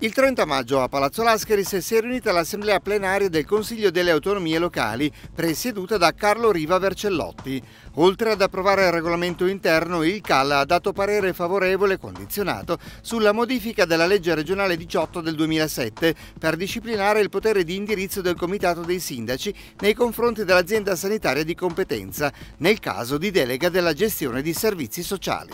Il 30 maggio a Palazzo Lascheri si è riunita l'assemblea plenaria del Consiglio delle autonomie locali, presieduta da Carlo Riva Vercellotti. Oltre ad approvare il regolamento interno, il CAL ha dato parere favorevole condizionato sulla modifica della legge regionale 18 del 2007 per disciplinare il potere di indirizzo del Comitato dei Sindaci nei confronti dell'azienda sanitaria di competenza, nel caso di delega della gestione di servizi sociali.